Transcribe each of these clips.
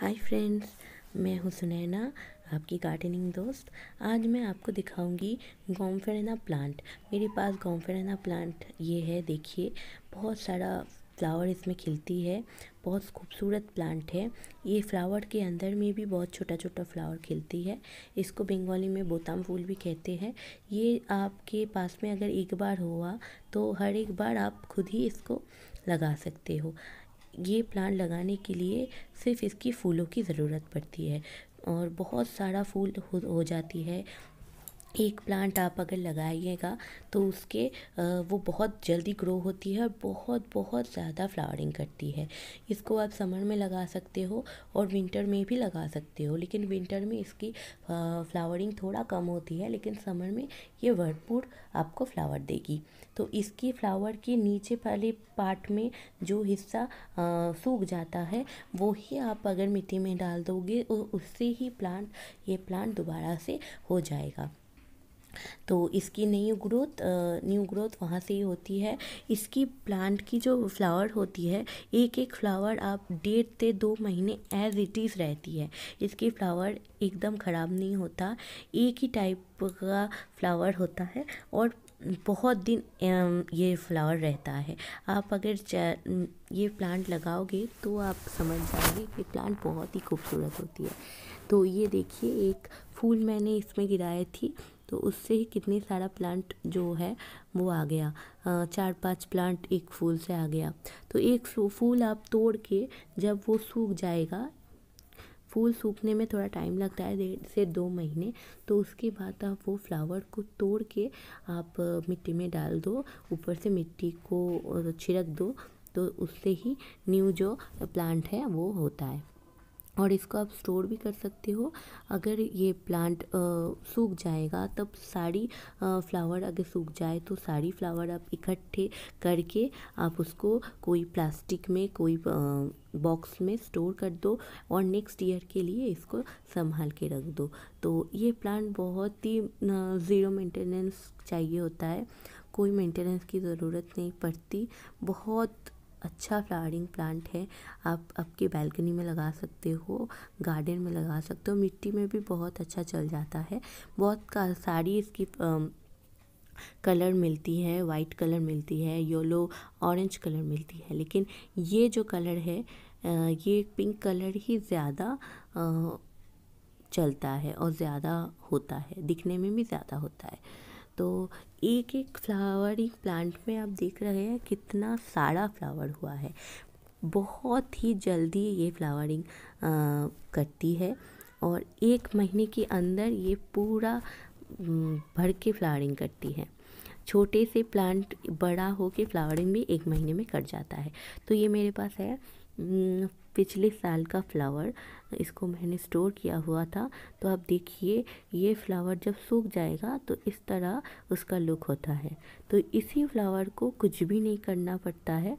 hi friends मैं हूँ सुनैना आपकी गार्डनिंग दोस्त आज मैं आपको दिखाऊंगी गोमफेना प्लांट मेरे पास गोमफेना प्लांट ये है देखिए बहुत सारा फ्लावर इसमें खिलती है बहुत खूबसूरत प्लांट है ये फ्लावर के अंदर में भी बहुत छोटा छोटा फ्लावर खिलती है इसको बंगाली में बोताम फूल भी कहते हैं ये आपके पास में अगर एक बार हुआ तो हर एक बार आप खुद ही इसको लगा सकते हो ये प्लांट लगाने के लिए सिर्फ इसकी फूलों की ज़रूरत पड़ती है और बहुत सारा फूल हो जाती है एक प्लांट आप अगर लगाइएगा तो उसके वो बहुत जल्दी ग्रो होती है और बहुत बहुत ज़्यादा फ्लावरिंग करती है इसको आप समर में लगा सकते हो और विंटर में भी लगा सकते हो लेकिन विंटर में इसकी फ्लावरिंग थोड़ा कम होती है लेकिन समर में ये भरपूर आपको फ्लावर देगी तो इसकी फ्लावर के नीचे वाले पार्ट में जो हिस्सा सूख जाता है वो ही आप अगर मिट्टी में डाल दोगे उससे ही प्लांट ये प्लांट दोबारा से हो जाएगा तो इसकी न्यू ग्रोथ न्यू ग्रोथ वहाँ से ही होती है इसकी प्लांट की जो फ्लावर होती है एक एक फ्लावर आप डेढ़ से दो महीने एज इट इज़ रहती है इसकी फ्लावर एकदम ख़राब नहीं होता एक ही टाइप का फ्लावर होता है और बहुत दिन ये फ्लावर रहता है आप अगर ये प्लांट लगाओगे तो आप समझ जाओगे कि प्लांट बहुत ही खूबसूरत होती है तो ये देखिए एक फूल मैंने इसमें गिराई थी तो उससे ही कितने सारा प्लांट जो है वो आ गया चार पांच प्लांट एक फूल से आ गया तो एक फूल आप तोड़ के जब वो सूख जाएगा फूल सूखने में थोड़ा टाइम लगता है डेढ़ से दो महीने तो उसके बाद आप वो फ्लावर को तोड़ के आप मिट्टी में डाल दो ऊपर से मिट्टी को छिड़क दो तो उससे ही न्यू जो प्लांट है वो होता है और इसको आप स्टोर भी कर सकते हो अगर ये प्लांट सूख जाएगा तब सारी फ्लावर अगर सूख जाए तो सारी फ्लावर आप इकट्ठे करके आप उसको कोई प्लास्टिक में कोई बॉक्स में स्टोर कर दो और नेक्स्ट ईयर के लिए इसको संभाल के रख दो तो ये प्लांट बहुत ही ज़ीरो मेंटेनेंस चाहिए होता है कोई मेंटेनेंस की ज़रूरत नहीं पड़ती बहुत अच्छा फ्लावरिंग प्लांट है आप आपके बैल्कनी में लगा सकते हो गार्डन में लगा सकते हो मिट्टी में भी बहुत अच्छा चल जाता है बहुत का सारी इसकी कलर मिलती है वाइट कलर मिलती है येलो ऑरेंज कलर मिलती है लेकिन ये जो कलर है ये पिंक कलर ही ज़्यादा चलता है और ज़्यादा होता है दिखने में भी ज़्यादा होता है तो एक एक फ्लावरिंग प्लांट में आप देख रहे हैं कितना सारा फ्लावर हुआ है बहुत ही जल्दी ये फ्लावरिंग करती है और एक महीने के अंदर ये पूरा भर के फ्लावरिंग करती है छोटे से प्लांट बड़ा हो के फ्लावरिंग भी एक महीने में कर जाता है तो ये मेरे पास है पिछले साल का फ्लावर इसको मैंने स्टोर किया हुआ था तो आप देखिए ये फ्लावर जब सूख जाएगा तो इस तरह उसका लुक होता है तो इसी फ्लावर को कुछ भी नहीं करना पड़ता है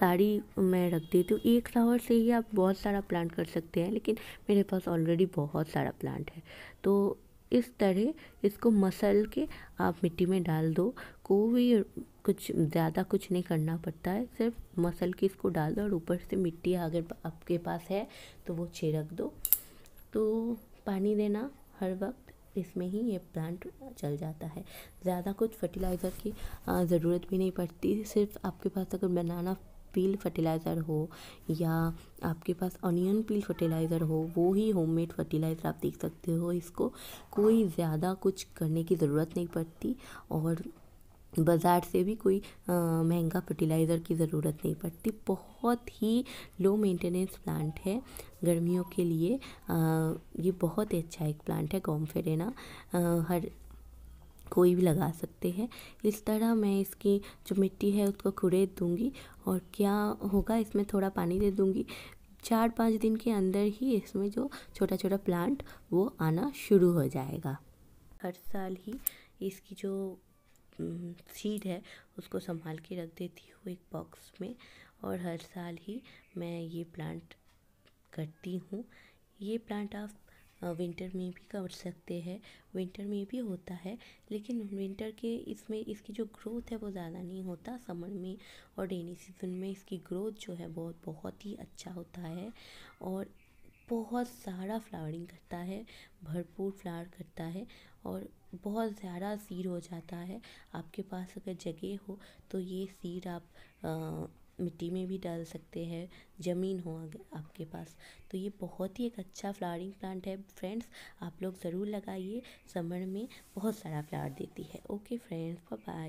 साड़ी मैं रख देती हूँ एक फ्लावर से ही आप बहुत सारा प्लांट कर सकते हैं लेकिन मेरे पास ऑलरेडी बहुत सारा प्लांट है तो इस तरह इसको मसल के आप मिट्टी में डाल दो कोई कुछ ज़्यादा कुछ नहीं करना पड़ता है सिर्फ मसल के इसको डाल दो और ऊपर से मिट्टी अगर आपके पास है तो वो छिड़क दो तो पानी देना हर वक्त इसमें ही ये प्लांट चल जाता है ज़्यादा कुछ फर्टिलाइज़र की ज़रूरत भी नहीं पड़ती सिर्फ आपके पास अगर बनाना पील फर्टिलाइज़र हो या आपके पास ऑनियन पील फर्टिलाइज़र हो वो ही होममेड फर्टिलाइज़र आप देख सकते हो इसको कोई ज़्यादा कुछ करने की ज़रूरत नहीं पड़ती और बाज़ार से भी कोई महंगा फर्टिलाइज़र की ज़रूरत नहीं पड़ती बहुत ही लो मेंटेनेंस प्लांट है गर्मियों के लिए आ, ये बहुत ही अच्छा एक प्लांट है गॉम्फेडेना हर कोई भी लगा सकते हैं इस तरह मैं इसकी जो मिट्टी है उसको खुरेद दूँगी और क्या होगा इसमें थोड़ा पानी दे दूँगी चार पाँच दिन के अंदर ही इसमें जो छोटा छोटा प्लांट वो आना शुरू हो जाएगा हर साल ही इसकी जो सीड है उसको संभाल के रख देती हूँ एक बॉक्स में और हर साल ही मैं ये प्लांट करती हूँ ये प्लांट आप विंटर में भी कर सकते हैं विंटर में भी होता है लेकिन विंटर के इसमें इसकी जो ग्रोथ है वो ज़्यादा नहीं होता समर में और रेनी सीज़न में इसकी ग्रोथ जो है बहुत बहुत ही अच्छा होता है और बहुत सारा फ्लावरिंग करता है भरपूर फ्लावर करता है और बहुत ज़्यादा सीड हो जाता है आपके पास अगर जगह हो तो ये सीड आप आ, मिट्टी में भी डाल सकते हैं ज़मीन हो आपके पास तो ये बहुत ही एक अच्छा फ्लावरिंग प्लांट है फ्रेंड्स आप लोग ज़रूर लगाइए समर में बहुत सारा फ्लावर देती है ओके फ्रेंड्स बाय